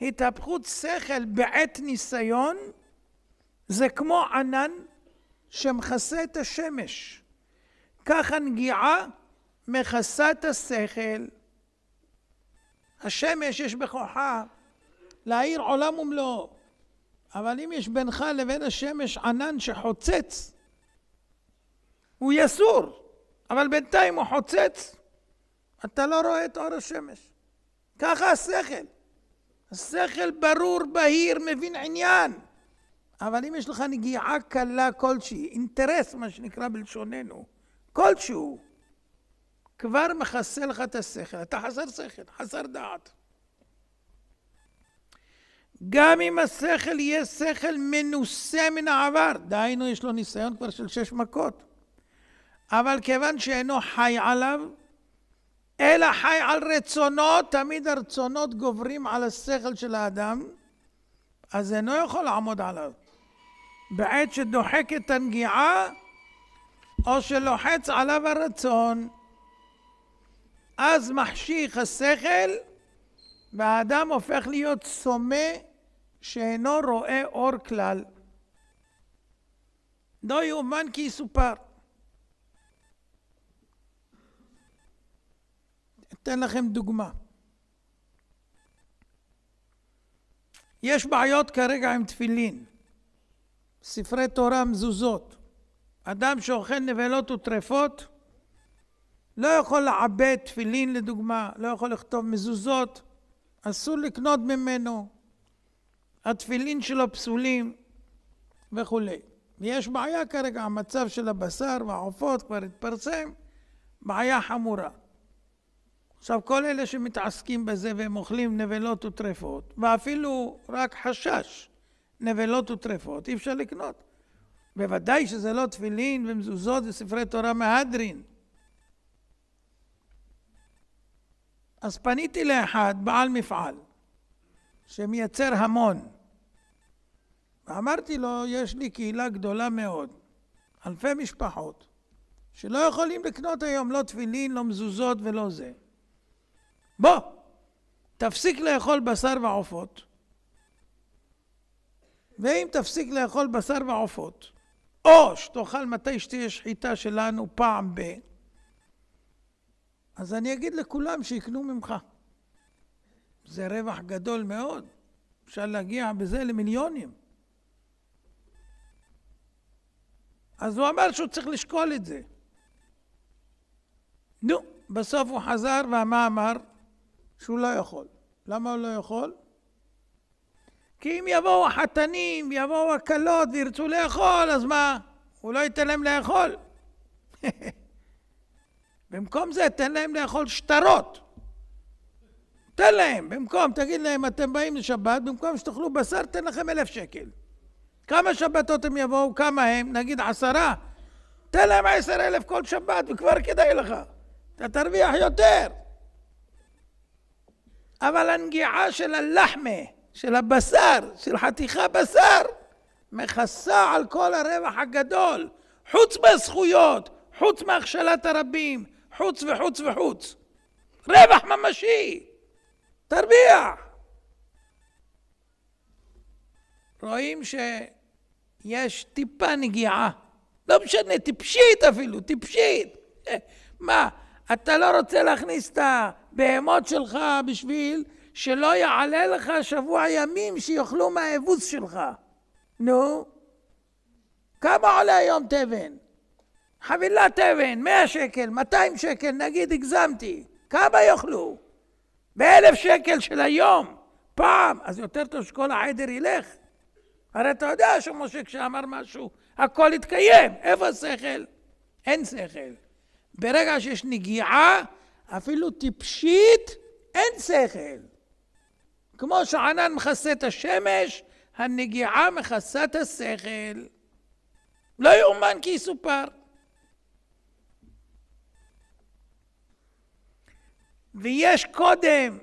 התהפכות שכל בעת ניסיון זה כמו ענן שמכסה את השמש. כך הנגיעה מכסה את השכל. השמש יש בכוחה להאיר עולם ומלואו, אבל אם יש בינך לבין השמש ענן שחוצץ, הוא יסור, אבל בינתיים הוא חוצץ, אתה לא רואה את אור השמש. ככה השכל. שכל ברור, בהיר, מבין עניין. אבל אם יש לך נגיעה קלה כלשהי, אינטרס, מה שנקרא בלשוננו, כלשהו, כבר מכסה לך את השכל. אתה חסר שכל, חסר דעת. גם אם השכל יהיה שכל מנוסה מן העבר, דהיינו יש לו ניסיון כבר של שש מכות, אבל כיוון שאינו חי עליו, אלא חי על רצונו, תמיד הרצונות גוברים על השכל של האדם, אז אינו יכול לעמוד עליו. בעת שדוחק את הנגיעה, או שלוחץ עליו הרצון, אז מחשיך השכל, והאדם הופך להיות סומה שאינו רואה אור כלל. לא יאומן כי יסופר. אתן לכם דוגמה. יש בעיות כרגע עם תפילין, ספרי תורה מזוזות. אדם שאוכל נבלות וטרפות לא יכול לעבד תפילין לדוגמה, לא יכול לכתוב מזוזות, אסור לקנות ממנו, התפילין שלו פסולים וכולי. ויש בעיה כרגע, המצב של הבשר והעופות כבר התפרסם, בעיה חמורה. עכשיו, כל אלה שמתעסקים בזה והם אוכלים נבלות וטרפות, ואפילו רק חשש נבלות וטרפות, אי אפשר לקנות. בוודאי שזה לא תפילין ומזוזות וספרי תורה מהדרין. אז פניתי לאחד, בעל מפעל, שמייצר המון. ואמרתי לו, יש לי קהילה גדולה מאוד, אלפי משפחות, שלא יכולים לקנות היום לא תפילין, לא מזוזות ולא זה. בוא, תפסיק לאכול בשר ועופות, ואם תפסיק לאכול בשר ועופות, או שתאכל מתי שתהיה שחיטה שלנו פעם ב... אז אני אגיד לכולם שיקנו ממך. זה רווח גדול מאוד, אפשר להגיע בזה למיליונים. אז הוא אמר שהוא צריך לשקול את זה. נו, בסוף הוא חזר, ומה אמר? שהוא לא יכול. למה הוא לא יכול? כי אם יבואו החתנים, יבואו הכלות וירצו לאכול, אז מה? הוא לא ייתן להם לאכול. במקום זה תן להם לאכול שטרות. תן להם, במקום, תגיד להם, אתם באים לשבת, במקום שתאכלו בשר, תן לכם אלף שקל. כמה שבתות הם יבואו, כמה הם? נגיד עשרה. תן להם עשר אלף כל שבת, וכבר כדאי לך. אתה תרוויח יותר. אבל הנגיעה של הלחמה, של הבשר, של חתיכה בשר, מכסה על כל הרווח הגדול, חוץ מהזכויות, חוץ מהכשלת הרבים, חוץ וחוץ וחוץ. רווח ממשי, תרוויח. רואים שיש טיפה נגיעה, לא משנה, טיפשית אפילו, טיפשית. מה, אתה לא רוצה להכניס את הבהמות שלך בשביל שלא יעלה לך שבוע ימים שיאכלו מהאבוס שלך. נו, כמה עולה היום תבן? חבילת תבן, 100 שקל, 200 שקל, נגיד הגזמתי, כמה יאכלו? באלף שקל של היום, פעם, אז יותר טוב שכל העדר ילך. הרי אתה יודע שמשה כשאמר משהו, הכל התקיים, איפה השכל? אין שכל. ברגע שיש נגיעה, אפילו טיפשית, אין שכל. כמו שענן מכסה את השמש, הנגיעה מכסה את השכל. לא יאומן כי יסופר. ויש קודם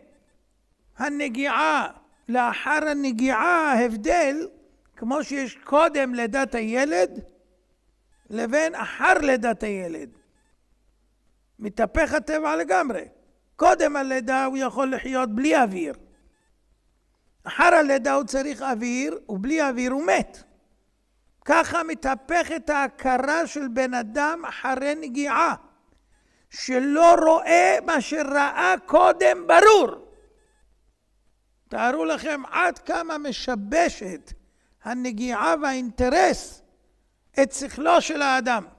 הנגיעה, לאחר הנגיעה הבדל, כמו שיש קודם לידת הילד, לבין אחר לידת הילד. מתהפך הטבע לגמרי. קודם הלידה הוא יכול לחיות בלי אוויר. אחר הלידה הוא צריך אוויר, ובלי אוויר הוא מת. ככה מתהפכת ההכרה של בן אדם אחרי נגיעה, שלא רואה מה שראה קודם ברור. תארו לכם עד כמה משבשת הנגיעה והאינטרס את שכלו של האדם.